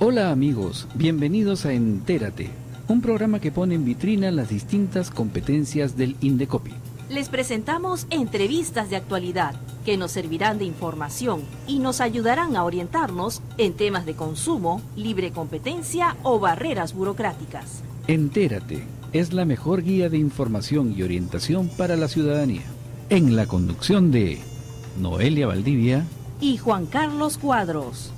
Hola amigos, bienvenidos a Entérate, un programa que pone en vitrina las distintas competencias del INDECOPI. Les presentamos entrevistas de actualidad, que nos servirán de información y nos ayudarán a orientarnos en temas de consumo, libre competencia o barreras burocráticas. Entérate, es la mejor guía de información y orientación para la ciudadanía. En la conducción de Noelia Valdivia y Juan Carlos Cuadros.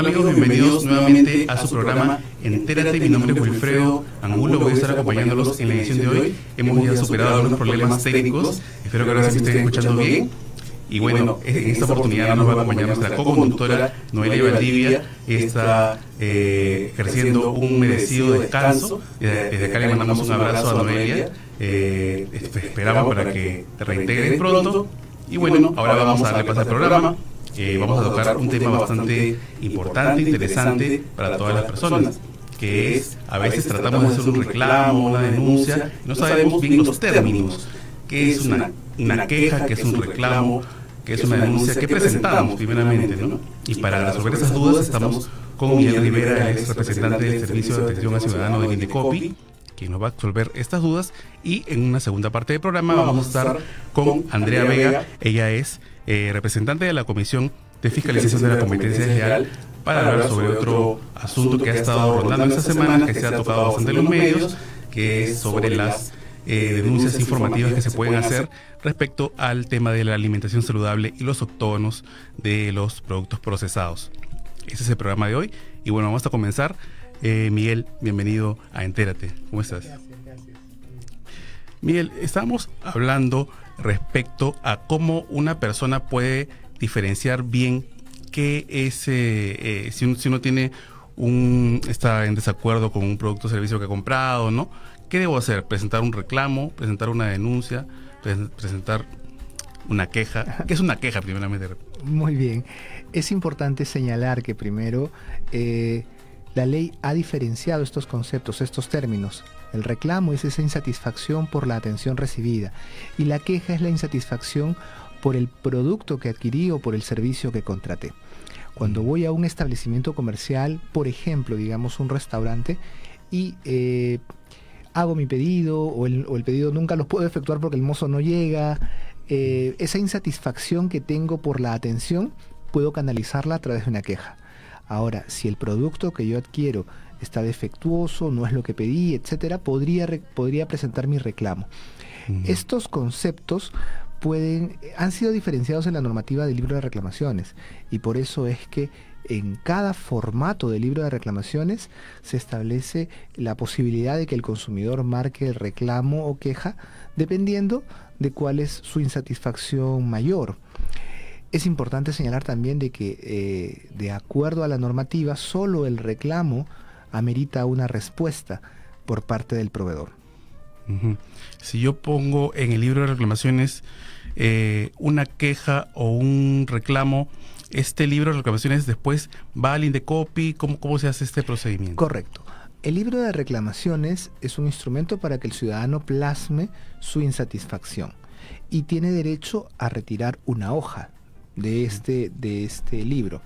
amigos, bienvenidos nuevamente a su programa Entérate. Mi nombre es Wilfredo Angulo, voy a estar acompañándolos en la edición de hoy. Hemos ya superado algunos problemas técnicos, espero que ahora sí estén escuchando bien. Y bueno, en esta oportunidad nos va a acompañar nuestra co-conductora Noelia Valdivia, está eh, eh ejerciendo un merecido descanso. Desde acá le mandamos un abrazo a Noelia, eh, esperamos para que te reintegres pronto. Y bueno, ahora vamos a darle paso al programa. Eh, vamos a tocar un tema bastante importante, interesante para todas las personas, que es, a veces tratamos de hacer un reclamo, una denuncia, no sabemos bien los términos, qué es una, queja, qué es un reclamo, qué es una denuncia, qué presentamos primeramente, Y para resolver esas dudas estamos con Miguel Rivera, el representante del Servicio de Atención al ciudadano de INDECOPI, quien nos va a resolver estas dudas. Y en una segunda parte del programa vamos a estar con Andrea Vega, ella es eh, representante de la Comisión de Fiscalización de la Competencia General, para hablar sobre otro asunto que ha estado rondando esta semana, que se ha tocado bastante en los medios, que es sobre las eh, eh, denuncias informativas que se pueden hacer respecto al tema de la alimentación saludable y los octógonos de los productos procesados. Ese es el programa de hoy y bueno, vamos a comenzar. Miguel, bienvenido a Entérate. ¿Cómo estás? Miguel, estamos hablando respecto a cómo una persona puede diferenciar bien qué es, eh, eh, si, uno, tiene un, está en desacuerdo con un producto o servicio que ha comprado, ¿no? ¿Qué debo hacer? ¿Presentar un reclamo? ¿Presentar una denuncia? ¿Presentar una queja? ¿Qué es una queja, primeramente? Muy bien. Es importante señalar que primero eh, la ley ha diferenciado estos conceptos, estos términos. El reclamo es esa insatisfacción por la atención recibida y la queja es la insatisfacción por el producto que adquirí o por el servicio que contraté. Cuando mm. voy a un establecimiento comercial, por ejemplo, digamos un restaurante, y eh, hago mi pedido o el, pedido nunca los puedo efectuar porque el mozo no llega, eh, mm. esa insatisfacción que tengo por la atención puedo canalizarla a través de una queja. Ahora, si el producto que yo adquiero está defectuoso, no es lo que pedí, etcétera, podría, podría presentar mi reclamo. Estos conceptos pueden, han sido diferenciados en la normativa del libro de reclamaciones y por eso es que en cada formato del libro de reclamaciones se establece la posibilidad de que el consumidor marque el reclamo o queja dependiendo de cuál es su insatisfacción mayor. Es importante señalar también de que eh, de acuerdo a la normativa solo el reclamo amerita una respuesta por parte del proveedor. Si yo pongo en el libro de reclamaciones eh, una queja o un reclamo, este libro de reclamaciones después va al Indecopy, ¿cómo, ¿cómo se hace este procedimiento? Correcto. El libro de reclamaciones es un instrumento para que el ciudadano plasme su insatisfacción y tiene derecho a retirar una hoja de este, de este libro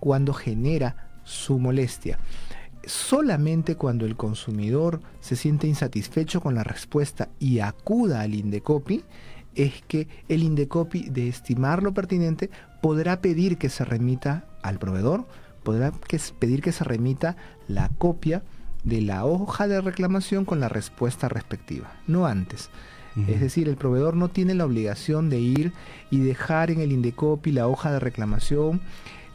cuando genera su molestia solamente cuando el consumidor se siente insatisfecho con la respuesta y acuda al Indecopi, es que el Indecopi, de estimar lo pertinente, podrá pedir que se remita al proveedor, podrá pedir que se remita la copia de la hoja de reclamación con la respuesta respectiva, no antes. Es decir, el proveedor no tiene la obligación de ir y dejar en el Indecopi la hoja de reclamación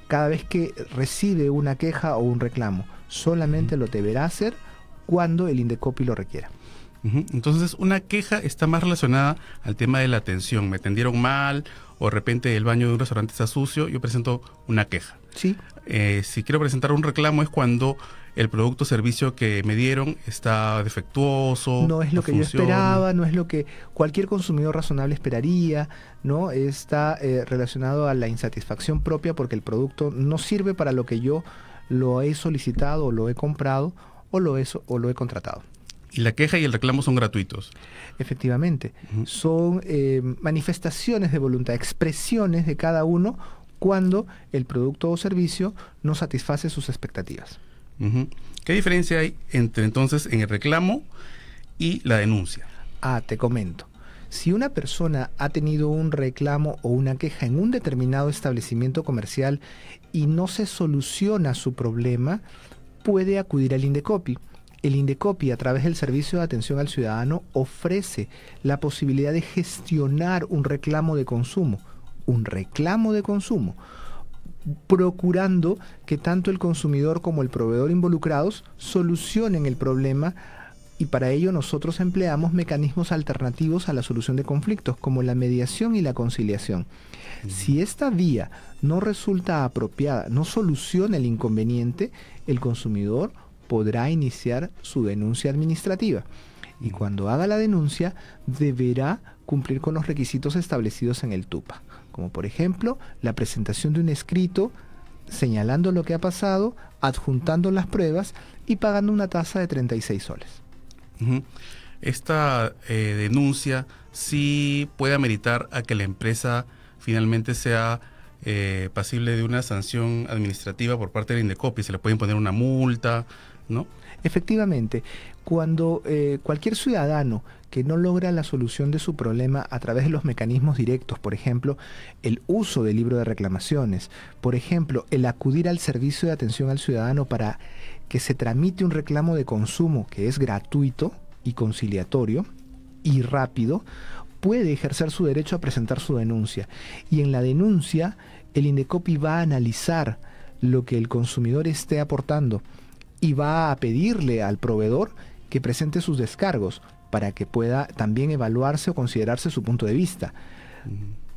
cada vez que recibe una queja o un reclamo solamente lo deberá hacer cuando el Indecopi lo requiera. Entonces, una queja está más relacionada al tema de la atención. Me atendieron mal o de repente el baño de un restaurante está sucio, yo presento una queja. Sí. Eh, si quiero presentar un reclamo es cuando el producto o servicio que me dieron está defectuoso. No es lo que yo esperaba, no es lo que cualquier consumidor razonable esperaría, ¿no? Está eh, relacionado a la insatisfacción propia porque el producto no sirve para lo que yo lo he solicitado, lo he comprado o lo he, o lo he contratado. Y la queja y el reclamo son gratuitos. Efectivamente, son eh, manifestaciones de voluntad, expresiones de cada uno cuando el producto o servicio no satisface sus expectativas. ¿Qué diferencia hay entre entonces en el reclamo y la denuncia? Ah, te comento. Si una persona ha tenido un reclamo o una queja en un determinado establecimiento comercial y no se soluciona su problema, puede acudir al Indecopi. El Indecopi, a través del Servicio de Atención al Ciudadano, ofrece la posibilidad de gestionar un reclamo de consumo. Un reclamo de consumo procurando que tanto el consumidor como el proveedor involucrados solucionen el problema y para ello nosotros empleamos mecanismos alternativos a la solución de conflictos, como la mediación y la conciliación. Si esta vía no resulta apropiada, no soluciona el inconveniente, el consumidor podrá iniciar su denuncia administrativa. Y cuando haga la denuncia, deberá cumplir con los requisitos establecidos en el TUPA, como por ejemplo la presentación de un escrito señalando lo que ha pasado, adjuntando las pruebas y pagando una tasa de 36 soles. Esta eh, denuncia sí puede ameritar a que la empresa finalmente sea eh, pasible de una sanción administrativa por parte del INDECOPI. Se le puede imponer una multa, ¿no? Efectivamente, cuando eh, cualquier ciudadano que no logra la solución de su problema a través de los mecanismos directos, por ejemplo, el uso del libro de reclamaciones, por ejemplo, el acudir al servicio de atención al ciudadano para que se tramite un reclamo de consumo que es gratuito y conciliatorio y rápido, puede ejercer su derecho a presentar su denuncia. Y en la denuncia, el INDECOPI va a analizar lo que el consumidor esté aportando y va a pedirle al proveedor que presente sus descargos para que pueda también evaluarse o considerarse su punto de vista.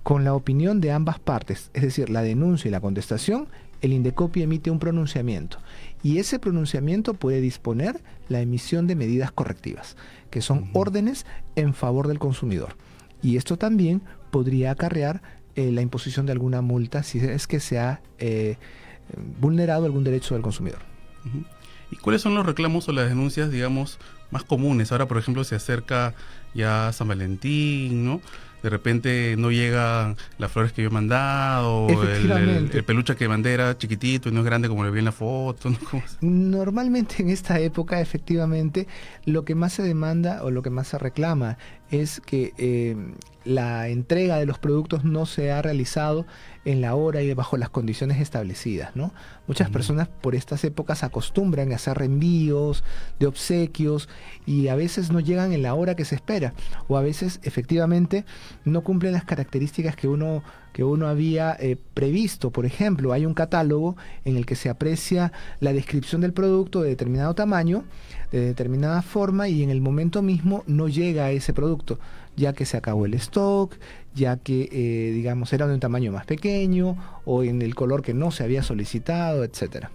Con la opinión de ambas partes, es decir, la denuncia y la contestación, el INDECOPI emite un pronunciamiento y ese pronunciamiento puede disponer la emisión de medidas correctivas, que son órdenes en favor del consumidor. Y esto también podría acarrear eh, la imposición de alguna multa si es que se ha eh, vulnerado algún derecho del consumidor. ¿Y cuáles son los reclamos o las denuncias, digamos, más comunes? Ahora, por ejemplo, se acerca ya San Valentín, ¿no? de repente no llegan las flores que yo he mandado, el, peluche que mandé era chiquitito y no es grande como le vi en la foto. Normalmente en esta época, efectivamente, lo que más se demanda o lo que más se reclama es que eh, la entrega de los productos no se ha realizado en la hora y bajo las condiciones establecidas, ¿no? Muchas personas por estas épocas acostumbran a hacer envíos de obsequios y a veces no llegan en la hora que se espera o a veces efectivamente no cumplen las características que uno, que uno había eh, previsto. Por ejemplo, hay un catálogo en el que se aprecia la descripción del producto de determinado tamaño, de determinada forma, y en el momento mismo no llega a ese producto, ya que se acabó el stock, ya que, eh, digamos, era de un tamaño más pequeño o en el color que no se había solicitado, etcétera.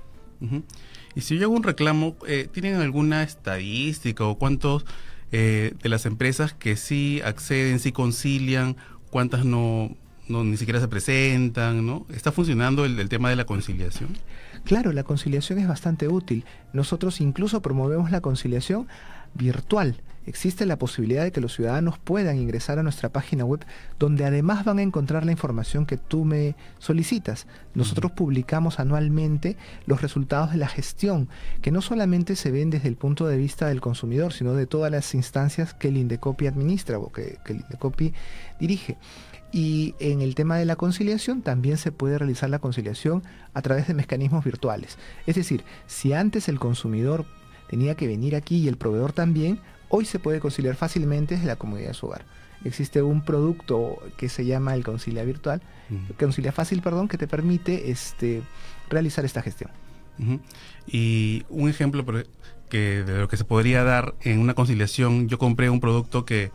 Y si yo hago un reclamo, eh, ¿tienen alguna estadística o cuántos eh, de las empresas que sí acceden, sí concilian, cuántas no, no ni siquiera se presentan, ¿no? ¿Está funcionando el tema de la conciliación? Claro, la conciliación es bastante útil. Nosotros incluso promovemos la conciliación virtual existe la posibilidad de que los ciudadanos puedan ingresar a nuestra página web, donde además van a encontrar la información que tú me solicitas. Nosotros publicamos anualmente los resultados de la gestión, que no solamente se ven desde el punto de vista del consumidor, sino de todas las instancias que el Indecopi administra o que, que el Indecopi dirige. Y en el tema de la conciliación también se puede realizar la conciliación a través de mecanismos virtuales. Es decir, si antes el consumidor tenía que venir aquí y el proveedor también, hoy se puede conciliar fácilmente desde la comunidad de su hogar. Existe un producto que se llama el Concilia Virtual, Concilia Fácil, perdón, que te permite este, realizar esta gestión. Y un ejemplo e, que de lo que se podría dar en una conciliación, yo compré un producto que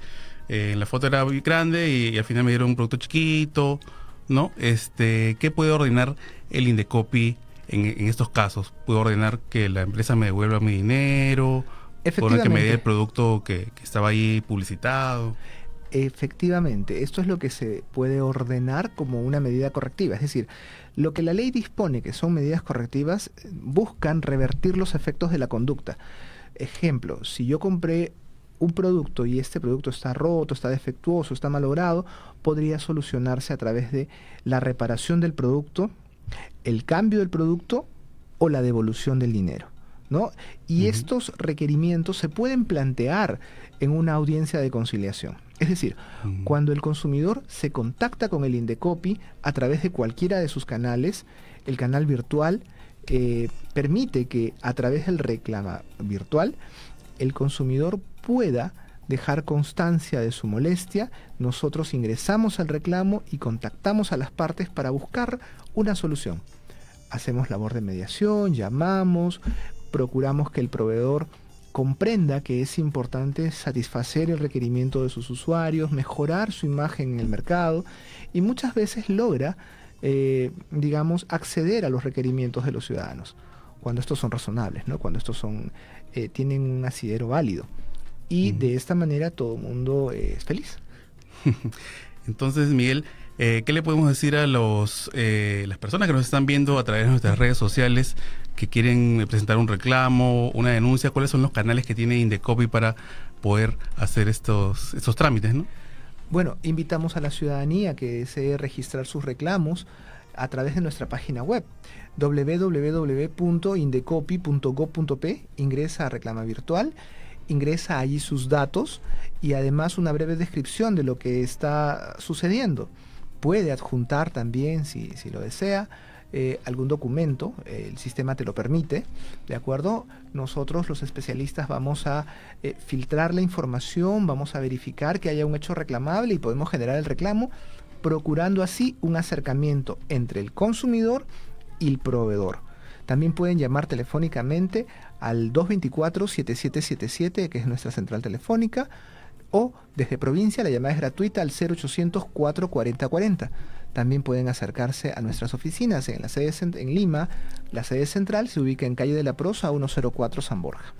eh, en la foto era muy grande y, al final me dieron un producto chiquito, ¿no? Este, ¿qué puede ordenar el Indecopy en, en estos casos? ¿Puedo ordenar que la empresa me devuelva mi dinero? Efectivamente. que medía el producto que, que estaba ahí publicitado. Efectivamente, esto es lo que se puede ordenar como una medida correctiva. Es decir, lo que la ley dispone que son medidas correctivas buscan revertir los efectos de la conducta. Ejemplo, si yo compré un producto y este producto está roto, está defectuoso, está malogrado, podría solucionarse a través de la reparación del producto, el cambio del producto o la devolución del dinero. Y estos requerimientos se pueden plantear en una audiencia de conciliación. Es decir, cuando el consumidor se contacta con el Indecopi a través de cualquiera de sus canales, el canal virtual eh, permite que a través del reclama virtual el consumidor pueda dejar constancia de su molestia, nosotros ingresamos al reclamo y contactamos a las partes para buscar una solución hacemos labor de mediación, llamamos, procuramos que el proveedor comprenda que es importante satisfacer el requerimiento de sus usuarios, mejorar su imagen en el mercado y muchas veces logra, eh, digamos, acceder a los requerimientos de los ciudadanos, cuando estos son razonables, cuando estos son, eh, tienen un asidero válido. Y de esta manera todo el mundo es feliz. Entonces, Miguel, eh, ¿Qué le podemos decir a los, eh, las personas que nos están viendo a través de nuestras redes sociales que quieren presentar un reclamo, una denuncia? ¿Cuáles son los canales que tiene Indecopi para poder hacer estos, estos trámites? Bueno, invitamos a la ciudadanía que desee registrar sus reclamos a través de nuestra página web www.indecopy.gov.p ingresa a reclama virtual ingresa allí sus datos y además una breve descripción de lo que está sucediendo puede adjuntar también, si, lo desea, eh, algún documento, el sistema te lo permite, ¿de acuerdo? Nosotros los especialistas vamos a eh, filtrar la información, vamos a verificar que haya un hecho reclamable y podemos generar el reclamo, procurando así un acercamiento entre el consumidor y el proveedor. También pueden llamar telefónicamente al 224-7777, que es nuestra central telefónica, o desde provincia la llamada es gratuita al 0800 44040 40. También pueden acercarse a nuestras oficinas en la sede en Lima. La sede central se ubica en calle de la Prosa 104 San Borja.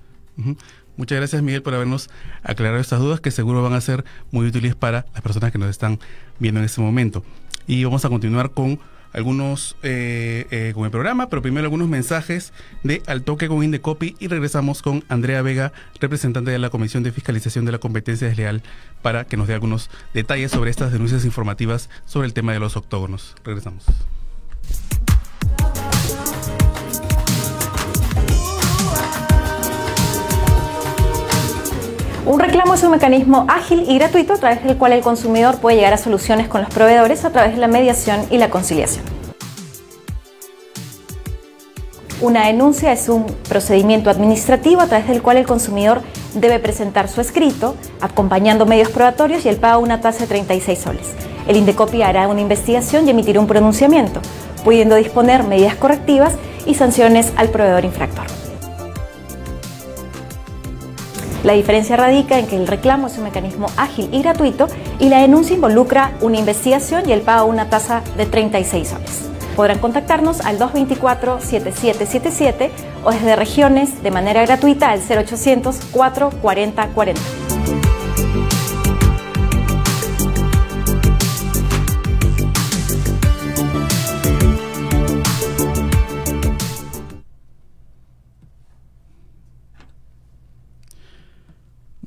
Muchas gracias Miguel por habernos aclarado estas dudas que seguro van a ser muy útiles para las personas que nos están viendo en este momento. Y vamos a continuar con algunos eh, eh, con el programa, pero primero algunos mensajes de Al Toque con Copy y regresamos con Andrea Vega, representante de la Comisión de Fiscalización de la Competencia Desleal, para que nos dé algunos detalles sobre estas denuncias informativas sobre el tema de los octógonos. Regresamos. Un reclamo es un mecanismo ágil y gratuito a través del cual el consumidor puede llegar a soluciones con los proveedores a través de la mediación y la conciliación. Una denuncia es un procedimiento administrativo a través del cual el consumidor debe presentar su escrito, acompañando medios probatorios y el pago de una tasa de 36 soles. El Indecopi hará una investigación y emitirá un pronunciamiento, pudiendo disponer medidas correctivas y sanciones al proveedor infractor. La diferencia radica en que el reclamo es un mecanismo ágil y gratuito y la denuncia involucra una investigación y el pago una tasa de 36 soles. Podrán contactarnos al 224-7777 o desde regiones de manera gratuita al 0800 440 40.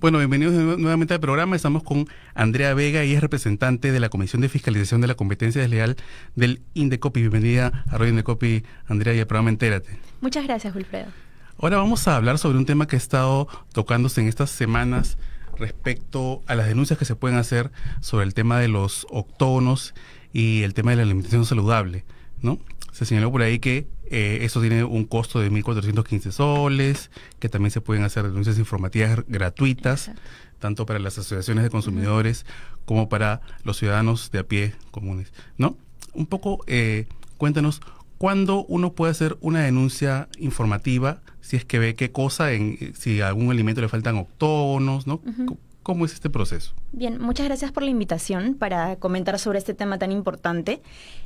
Bueno, bienvenidos nuevamente al programa. Estamos con Andrea Vega y es representante de la Comisión de Fiscalización de la Competencia Desleal del Indecopi. Bienvenida a Radio Indecopi, Andrea, y al programa Entérate. Muchas gracias, Wilfredo. Ahora vamos a hablar sobre un tema que ha estado tocándose en estas semanas respecto a las denuncias que se pueden hacer sobre el tema de los octonos y el tema de la alimentación saludable, ¿no? se señaló por ahí que eh, eso tiene un costo de 1.415 soles, que también se pueden hacer denuncias informativas gratuitas, tanto para las asociaciones de consumidores como para los ciudadanos de a pie comunes. ¿No? Un poco, eh, cuéntanos, ¿cuándo uno puede hacer una denuncia informativa si es que ve qué cosa, en, si a algún alimento le faltan octógonos, ¿no? ¿Cómo es este proceso? Bien, muchas gracias por la invitación para comentar sobre este tema tan importante.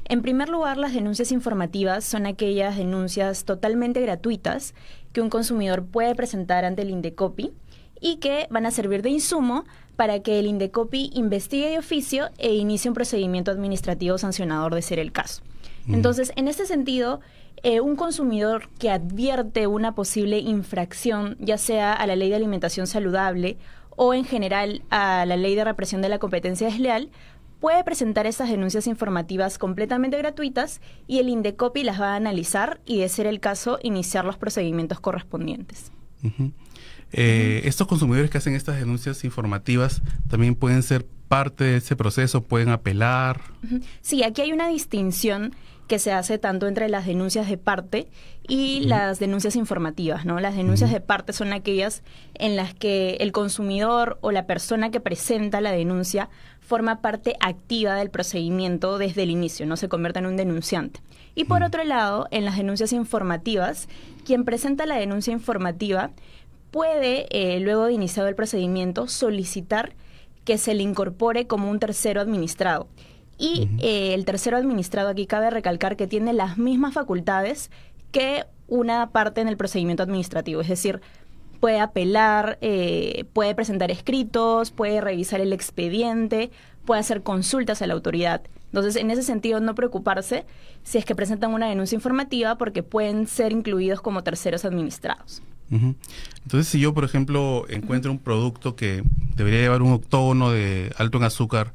En primer lugar, las denuncias informativas son aquellas denuncias totalmente gratuitas que un consumidor puede presentar ante el Indecopi y que van a servir de insumo para que el Indecopi investigue de oficio e inicie un procedimiento administrativo sancionador de ser el caso. Mm. Entonces, en este sentido, eh, un consumidor que advierte una posible infracción, ya sea a la ley de alimentación saludable o en general a la ley de represión de la competencia desleal, puede presentar esas denuncias informativas completamente gratuitas y el INDECOPI las va a analizar y, de ser el caso, iniciar los procedimientos correspondientes. Eh, estos consumidores que hacen estas denuncias informativas también pueden ser parte de ese proceso, pueden apelar. Sí, aquí hay una distinción que se hace tanto entre las denuncias de parte y las denuncias informativas, ¿no? Las denuncias de parte son aquellas en las que el consumidor o la persona que presenta la denuncia forma parte activa del procedimiento desde el inicio, no se convierte en un denunciante. Y por otro lado, en las denuncias informativas, quien presenta la denuncia informativa puede, eh, luego de iniciado el procedimiento, solicitar que se le incorpore como un tercero administrado. Y eh, el tercero administrado aquí cabe recalcar que tiene las mismas facultades que una parte en el procedimiento administrativo, es decir, puede apelar, eh, puede presentar escritos, puede revisar el expediente, puede hacer consultas a la autoridad. Entonces, en ese sentido, no preocuparse si es que presentan una denuncia informativa porque pueden ser incluidos como terceros administrados. Entonces, si yo, por ejemplo, encuentro un producto que debería llevar un octógono de alto en azúcar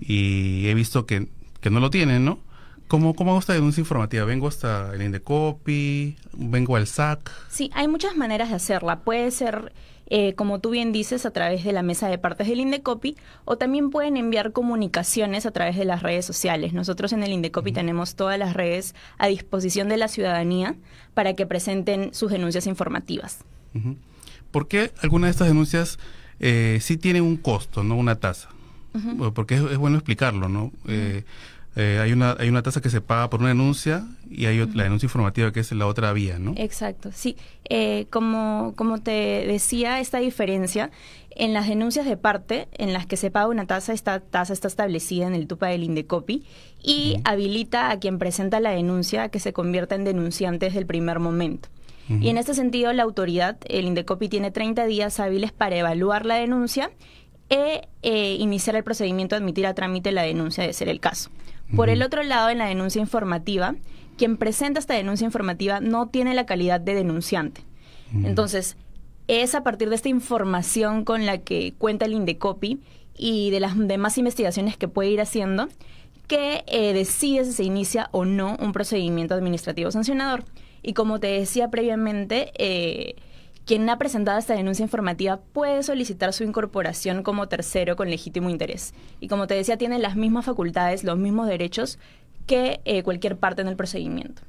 y he visto que, no lo tienen, ¿no? ¿Cómo, ¿Cómo hago esta denuncia informativa? ¿Vengo hasta el Indecopy? ¿Vengo al SAC? Sí, hay muchas maneras de hacerla. Puede ser eh, como tú bien dices, a través de la mesa de partes del Indecopi, o también pueden enviar comunicaciones a través de las redes sociales. Nosotros en el Indecopi tenemos todas las redes a disposición de la ciudadanía para que presenten sus denuncias informativas. ¿Por qué algunas de estas denuncias eh, sí tienen un costo, no una tasa? Porque es, bueno explicarlo, ¿no? Eh, hay una hay una tasa que se paga por una denuncia y hay la denuncia informativa que es la otra vía, ¿no? Exacto, sí. Eh, como, como te decía, esta diferencia en las denuncias de parte en las que se paga una tasa, esta tasa está establecida en el TUPA del INDECOPI y habilita a quien presenta la denuncia que se convierta en denunciante desde el primer momento. Y en este sentido, la autoridad, el INDECOPI, tiene 30 días hábiles para evaluar la denuncia e eh, iniciar el procedimiento de admitir a trámite la denuncia de ser el caso. Por el otro lado, en la denuncia informativa, quien presenta esta denuncia informativa no tiene la calidad de denunciante. Entonces, es a partir de esta información con la que cuenta el Indecopi y de las demás investigaciones que puede ir haciendo que eh, decide si se inicia o no un procedimiento administrativo sancionador. Y como te decía previamente, eh, quien ha presentado esta denuncia informativa puede solicitar su incorporación como tercero con legítimo interés. Y como te decía, tiene las mismas facultades, los mismos derechos que eh, cualquier parte en el procedimiento.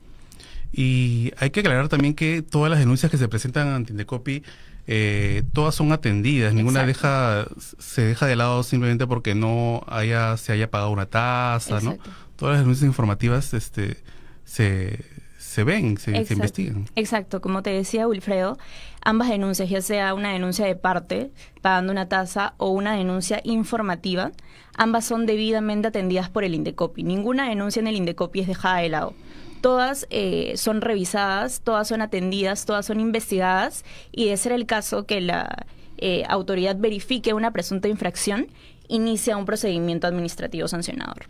Y hay que aclarar también que todas las denuncias que se presentan ante Indecopi, eh, todas son atendidas, ninguna deja, se deja de lado simplemente porque no haya, se haya pagado una tasa, ¿no? Todas las denuncias informativas este, se, ven, se, se, investigan. Exacto, como te decía Wilfredo, ambas denuncias, ya sea una denuncia de parte, pagando una tasa, o una denuncia informativa, ambas son debidamente atendidas por el Indecopi. Ninguna denuncia en el Indecopi es dejada de lado todas eh, son revisadas, todas son atendidas, todas son investigadas y de ser el caso que la eh, autoridad verifique una presunta infracción, inicia un procedimiento administrativo sancionador.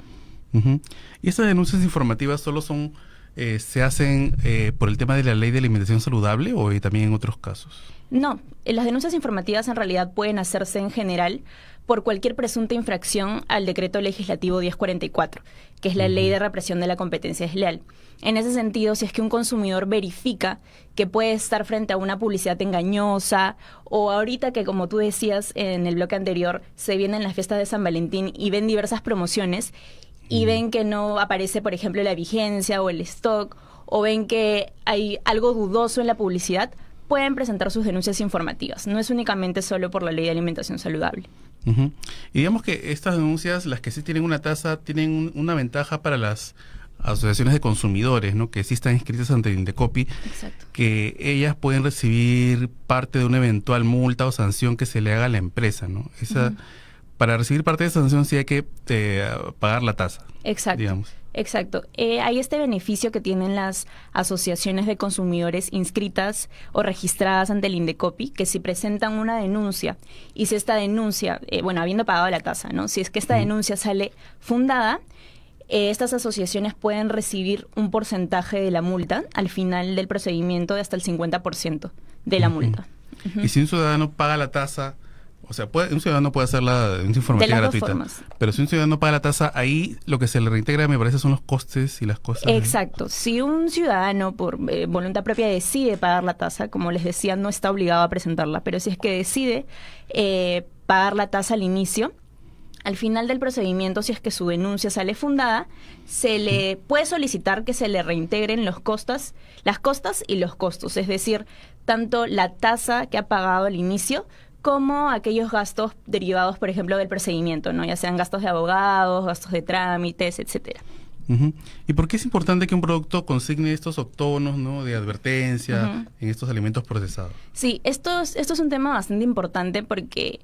¿Y estas denuncias informativas solo son eh, se hacen eh, por el tema de la ley de alimentación saludable o eh, también en otros casos? No, las denuncias informativas en realidad pueden hacerse en general por cualquier presunta infracción al decreto legislativo 1044, que es la ley de represión de la competencia desleal. En ese sentido, si es que un consumidor verifica que puede estar frente a una publicidad engañosa o ahorita que, como tú decías en el bloque anterior, se vienen las fiestas de San Valentín y ven diversas promociones y mm. ven que no aparece, por ejemplo, la vigencia o el stock, o ven que hay algo dudoso en la publicidad, pueden presentar sus denuncias informativas. No es únicamente solo por la ley de alimentación saludable. Y digamos que estas denuncias, las que sí tienen una tasa, tienen una ventaja para las asociaciones de consumidores, ¿no? Que sí están inscritas ante el Indecopi, que ellas pueden recibir parte de una eventual multa o sanción que se le haga a la empresa, ¿no? Esa, para recibir parte de esa sanción sí hay que eh, pagar la tasa. Exacto. Exacto. Eh, hay este beneficio que tienen las asociaciones de consumidores inscritas o registradas ante el INDECOPI, que si presentan una denuncia y si esta denuncia, eh, bueno, habiendo pagado la tasa, ¿no? Si es que esta denuncia sale fundada, estas asociaciones pueden recibir un porcentaje de la multa al final del procedimiento de hasta el 50% de la multa. Y si un ciudadano paga la tasa, o sea, puede, un ciudadano puede hacer la información gratuita. Pero si un ciudadano paga la tasa, ahí lo que se le reintegra, me parece, son los costes y las cosas. Exacto. Si un ciudadano por eh, voluntad propia decide pagar la tasa, como les decía, no está obligado a presentarla. Pero si es que decide eh, pagar la tasa al inicio, al final del procedimiento, si es que su denuncia sale fundada, se le puede solicitar que se le reintegren los costas, las costas y los costos, es decir, tanto la tasa que ha pagado al inicio como aquellos gastos derivados, por ejemplo, del procedimiento, ¿no? ya sean gastos de abogados, gastos de trámites, etcétera. ¿Y por qué es importante que un producto consigne estos octonos ¿no? de advertencia en estos alimentos procesados? Sí, esto esto es un tema bastante importante porque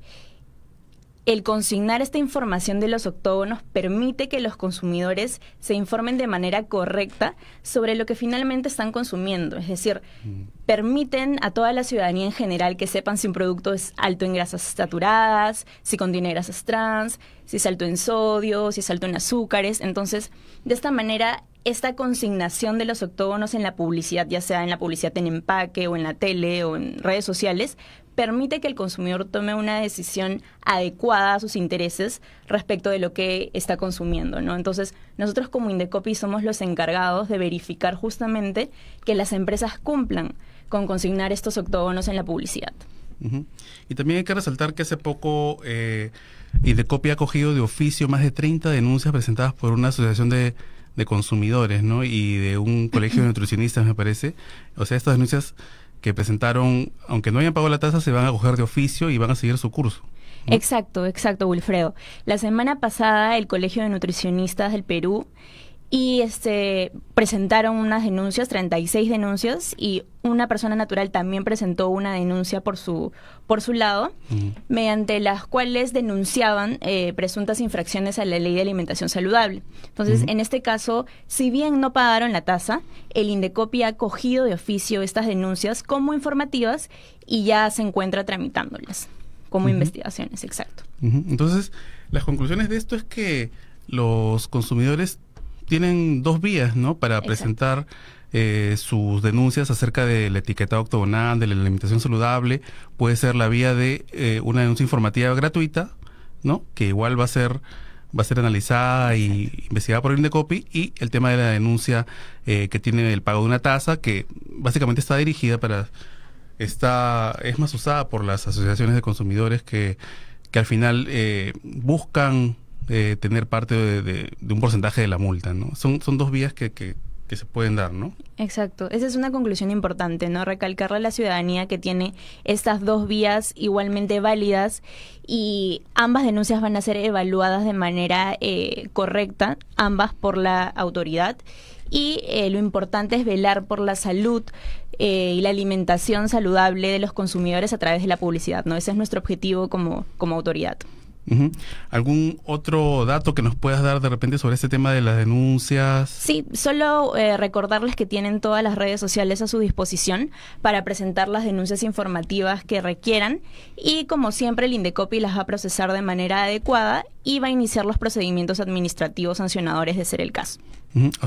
el consignar esta información de los octógonos permite que los consumidores se informen de manera correcta sobre lo que finalmente están consumiendo. Es decir, mm. permiten a toda la ciudadanía en general que sepan si un producto es alto en grasas saturadas, si contiene grasas trans, si es alto en sodio, si es alto en azúcares. Entonces, de esta manera, esta consignación de los octógonos en la publicidad, ya sea en la publicidad en empaque o en la tele o en redes sociales, permite que el consumidor tome una decisión adecuada a sus intereses respecto de lo que está consumiendo, ¿no? Entonces, nosotros como Indecopi somos los encargados de verificar justamente que las empresas cumplan con consignar estos octógonos en la publicidad. Y también hay que resaltar que hace poco eh, Indecopy ha cogido de oficio más de 30 denuncias presentadas por una asociación de, de consumidores, ¿no? Y de un colegio de nutricionistas, me parece. O sea, estas denuncias que presentaron, aunque no hayan pagado la tasa, se van a coger de oficio y van a seguir su curso. Exacto, exacto, Wilfredo. La semana pasada el Colegio de Nutricionistas del Perú y este presentaron unas denuncias, 36 denuncias y una persona natural también presentó una denuncia por su por su lado, mediante las cuales denunciaban eh, presuntas infracciones a la ley de alimentación saludable. Entonces, en este caso, si bien no pagaron la tasa, el Indecopi ha cogido de oficio estas denuncias como informativas y ya se encuentra tramitándolas como investigaciones, exacto. Entonces, las conclusiones de esto es que los consumidores tienen dos vías, ¿no? Para presentar eh, sus denuncias acerca de la etiqueta octogonal, de la alimentación saludable, puede ser la vía de eh, una denuncia informativa gratuita, ¿no? Que igual va a ser va a ser analizada y investigada por el INDECOPI y el tema de la denuncia eh, que tiene el pago de una tasa que básicamente está dirigida para está es más usada por las asociaciones de consumidores que, que al final buscan eh, tener parte de, un porcentaje de la multa, ¿no? Son, dos vías que, que, se pueden dar, ¿no? Exacto, esa es una conclusión importante, ¿no? Recalcarle a la ciudadanía que tiene estas dos vías igualmente válidas y ambas denuncias van a ser evaluadas de manera eh, correcta, ambas por la autoridad. Y eh, lo importante es velar por la salud y la alimentación saludable de los consumidores a través de la publicidad, ¿no? Ese es nuestro objetivo como autoridad. ¿Algún otro dato que nos puedas dar de repente sobre este tema de las denuncias? Sí, solo eh, recordarles que tienen todas las redes sociales a su disposición para presentar las denuncias informativas que requieran y como siempre el Indecopi las va a procesar de manera adecuada y va a iniciar los procedimientos administrativos sancionadores de ser el caso.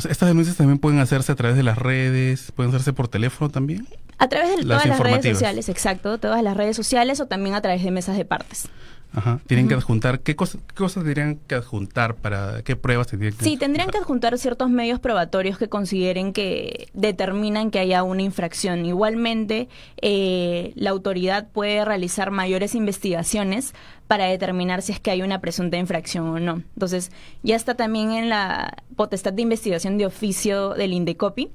estas denuncias también pueden hacerse a través de las redes, pueden hacerse por teléfono también. A través de todas las redes sociales, exacto, todas las redes sociales o también a través de mesas de partes. Tienen que adjuntar, ¿qué, cosas tendrían que adjuntar para qué pruebas tendrían que Sí, tendrían que adjuntar ciertos medios probatorios que consideren que determinan que haya una infracción. Igualmente, eh, la autoridad puede realizar mayores investigaciones para determinar si es que hay una presunta infracción o no. Entonces, ya está también en la potestad de investigación de oficio del INDECOPI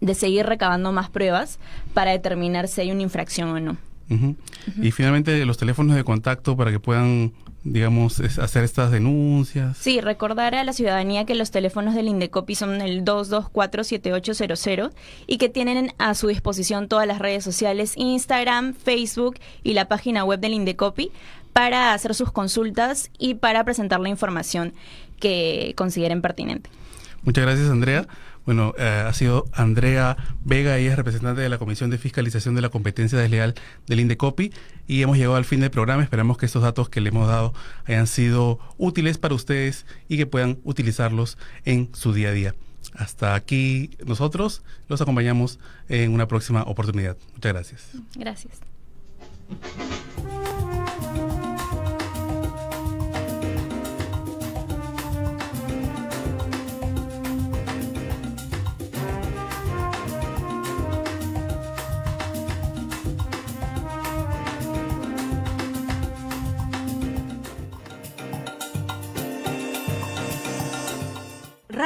de seguir recabando más pruebas para determinar si hay una infracción o no. Y finalmente los teléfonos de contacto para que puedan, digamos, hacer estas denuncias. Sí, recordar a la ciudadanía que los teléfonos del Indecopi son el 224-7800 y que tienen a su disposición todas las redes sociales, Instagram, Facebook y la página web del Indecopi para hacer sus consultas y para presentar la información que consideren pertinente. Muchas gracias, Andrea. Bueno, eh, ha sido Andrea Vega, ella es representante de la Comisión de Fiscalización de la Competencia Desleal del INDECOPI y hemos llegado al fin del programa. Esperamos que estos datos que le hemos dado hayan sido útiles para ustedes y que puedan utilizarlos en su día a día. Hasta aquí nosotros los acompañamos en una próxima oportunidad. Muchas gracias. Gracias.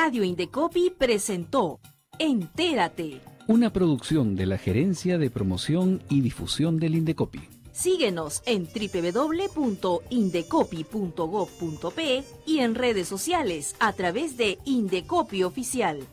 Radio Indecopi presentó Entérate. Una producción de la Gerencia de Promoción y Difusión del Indecopi. Síguenos en www.indecopi.gov.p y en redes sociales a través de Indecopi Oficial.